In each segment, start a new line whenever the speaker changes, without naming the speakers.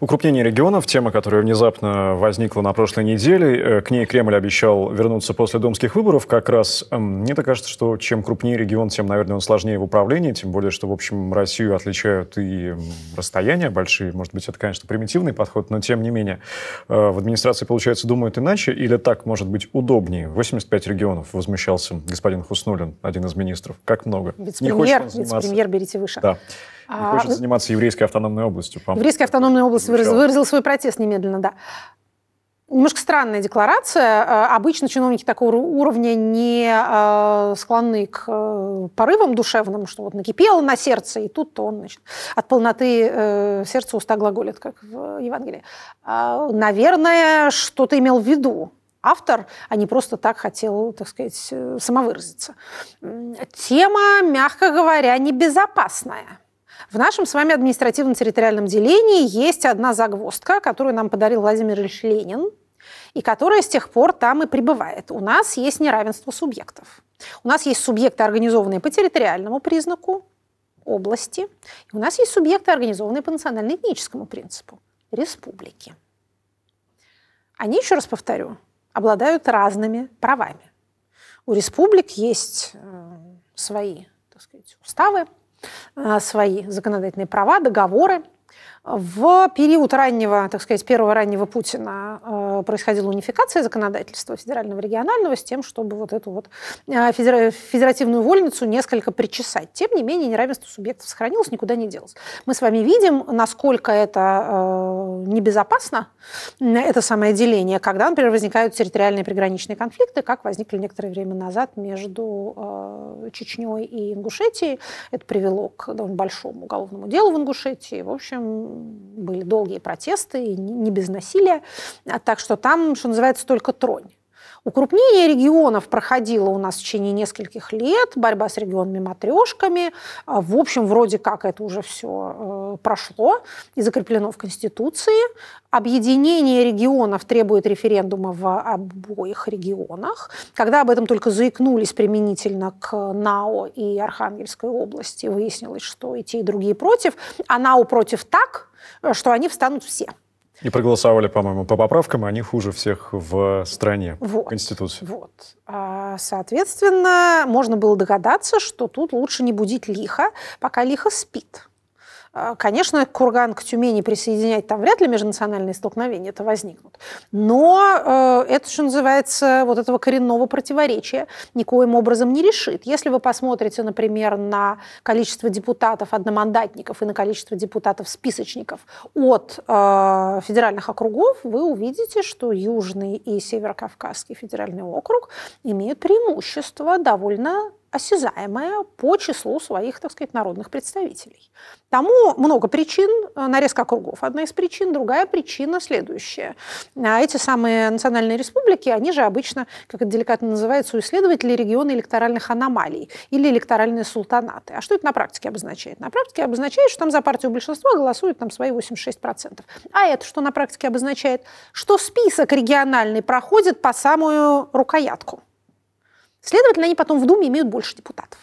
Укрупнение регионов – тема, которая внезапно возникла на прошлой неделе. Э, к ней Кремль обещал вернуться после домских выборов. Как раз эм, мне так кажется, что чем крупнее регион, тем, наверное, он сложнее в управлении. Тем более, что, в общем, Россию отличают и расстояния большие. Может быть, это, конечно, примитивный подход, но тем не менее. Э, в администрации, получается, думают иначе или так может быть удобнее? 85 регионов возмущался господин Хуснулин, один из министров. Как много. Вице-премьер, вице-премьер берите выше. Да а... хочет ну, заниматься еврейской автономной областью. Еврейская автономная область выразила, выразила свой протест немедленно, да. Немножко странная декларация. Э, обычно чиновники такого уровня не э, склонны к э, порывам душевным, что вот накипело на сердце, и тут-то он значит, от полноты сердца уста глаголит, как в Евангелии. А, наверное, что-то имел в виду автор, а не просто так хотел, так сказать, самовыразиться. Тема, мягко говоря, небезопасная. В нашем с вами административно-территориальном делении есть одна загвоздка, которую нам подарил Владимир Ильич Ленин, и которая с тех пор там и пребывает. У нас есть неравенство субъектов. У нас есть субъекты, организованные по территориальному признаку области, и у нас есть субъекты, организованные по национально-этническому принципу республики. Они, еще раз повторю, обладают разными правами. У республик есть э, свои так сказать, уставы, Э, свои законодательные права, договоры, в период раннего, так сказать, первого раннего Путина э, происходила унификация законодательства федерального и регионального с тем, чтобы вот эту вот э, федеративную вольницу несколько причесать. Тем не менее, неравенство субъектов сохранилось, никуда не делось. Мы с вами видим, насколько это э, небезопасно, это самое деление, когда, например, возникают территориальные приграничные конфликты, как возникли некоторое время назад между Чечней и Ингушетией. Это привело к довольно большому уголовному делу в Ингушетии. В общем, были долгие протесты, не без насилия. А так что там, что называется, только тронь. Укрупнение регионов проходило у нас в течение нескольких лет, борьба с регионами-матрешками. А, в общем, вроде как это уже все э, прошло и закреплено в Конституции. Объединение регионов требует референдума в обоих регионах. Когда об этом только заикнулись применительно к НАО и Архангельской области, выяснилось, что и те, и другие против. А НАО против так, э, что они встанут все – и проголосовали, по-моему, по поправкам, они хуже всех в стране, вот, в Конституции. Вот. А, соответственно, можно было догадаться, что тут лучше не будить лихо, пока лихо спит. А, конечно, Курган к Тюмени присоединять там вряд ли межнациональные столкновения это возникнут. Но э, это, что называется, вот этого коренного противоречия никоим образом не решит. Если вы посмотрите, например, на количество депутатов одномандатников и на количество депутатов-списочников от э, федеральных округов, вы увидите, что Южный и Северокавказский федеральный округ имеют преимущество довольно осязаемое по числу своих, так сказать, народных представителей. Тому много причин, э, нарезка кругов одна из причин, другая причина следующая. А эти самые национальные республики, они же обычно, как это деликатно называется, у исследователей регионы электоральных аномалий или электоральные султанаты. А что это на практике обозначает? На практике обозначает, что там за партию большинства голосуют там свои 86%. А это что на практике обозначает? Что список региональный проходит по самую рукоятку. Следовательно, они потом в Думе имеют больше депутатов,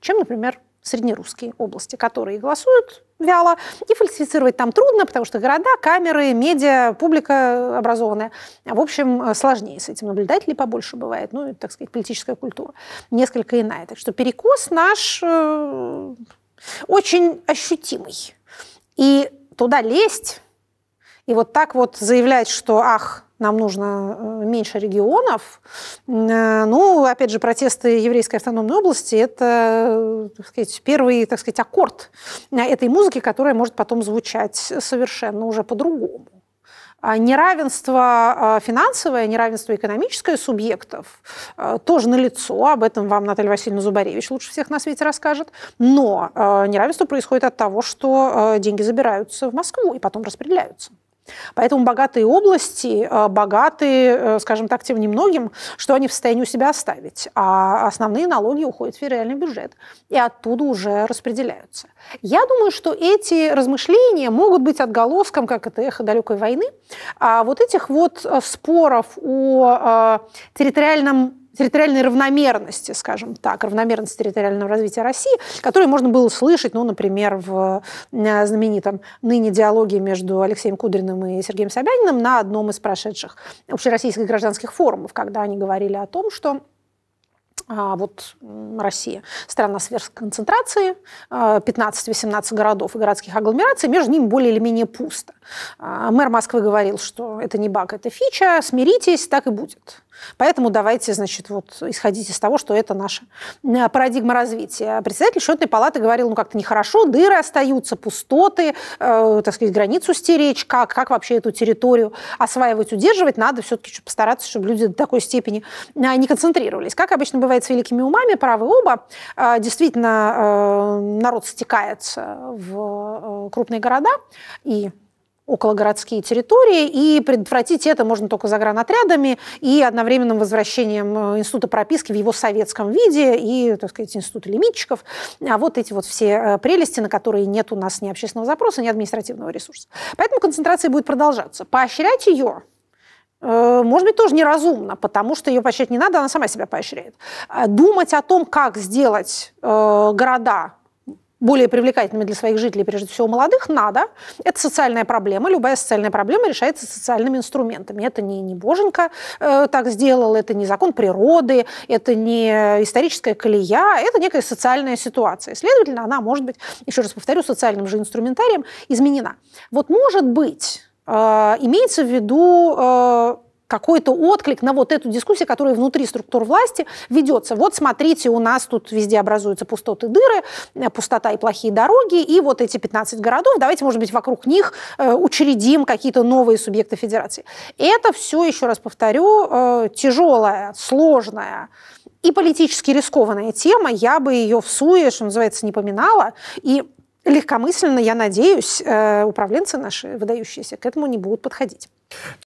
чем, например, среднерусские области, которые голосуют вяло, и фальсифицировать там трудно, потому что города, камеры, медиа, публика образованная. В общем, сложнее с этим. Наблюдателей побольше бывает, ну, так сказать, политическая культура несколько иная. Так что перекос наш э, очень ощутимый. И туда лезть, и вот так вот заявлять, что, ах, нам нужно э, меньше регионов. Э, ну, опять же, протесты еврейской автономной области – это э, так сказать, первый, так сказать, аккорд этой музыки, которая может потом звучать совершенно уже по-другому а неравенство финансовое, неравенство экономическое субъектов тоже налицо. Об этом вам Наталья Васильевна Зубаревич лучше всех на свете расскажет. Но неравенство происходит от того, что деньги забираются в Москву и потом распределяются. Поэтому богатые области, э, богаты, э, скажем так, тем немногим, что они в состоянии у себя оставить. А основные налоги уходят в федеральный бюджет и оттуда уже распределяются. Я думаю, что эти размышления могут быть отголоском, как это эхо далекой войны, а вот этих вот э, споров о территориальном территориальной равномерности, скажем так, равномерности территориального развития России, которую можно было слышать, ну, например, в э, знаменитом ныне диалоге между Алексеем Кудриным и Сергеем Собяниным на одном из прошедших общероссийских гражданских форумов, когда они говорили о том, что а вот Россия. Страна сверхконцентрации, 15-18 а, городов и городских агломераций, между ними более или менее пусто. А, мэр Москвы говорил, что это не баг, это фича, смиритесь, так и будет. Поэтому давайте, значит, вот исходить из того, что это наша парадигма развития. Председатель счетной палаты говорил, ну как-то нехорошо, дыры остаются, пустоты, э, так сказать, границу стеречь, как, как вообще эту территорию осваивать, удерживать, надо все-таки постараться, чтобы люди до такой степени а, не концентрировались. Как обычно бывает называется «Великими умами», правы оба. А, действительно, э, народ стекается в э, крупные города и окологородские территории, и предотвратить это можно только загранотрядами и одновременным возвращением э, института прописки в его советском виде и, так сказать, института лимитчиков. А вот эти вот все прелести, на которые нет у нас ни общественного запроса, ни административного ресурса. Поэтому концентрация будет продолжаться. Поощрять ее Э, может быть, тоже неразумно, потому что ее поощрять не надо, она сама себя поощряет. А думать о том, как сделать э, города более привлекательными для своих жителей, прежде всего молодых, надо. Это социальная проблема. Любая социальная проблема решается социальными инструментами. Это не, не Боженька э, так сделал, это не закон природы, это не историческая колея, это некая социальная ситуация. Следовательно, она может быть, еще раз повторю, социальным же инструментарием изменена. Вот может быть а, имеется в виду а, какой-то отклик на вот эту дискуссию, которая внутри структур власти ведется. Вот смотрите, у нас тут везде образуются пустоты дыры, э, пустота и плохие дороги, и вот эти 15 городов, давайте, может быть, вокруг них э, учредим какие-то новые субъекты федерации. Это все, еще раз повторю, э, тяжелая, сложная и политически рискованная тема, я бы ее в суе, что называется, не поминала. И легкомысленно, я надеюсь, э, управленцы наши выдающиеся к этому не будут подходить.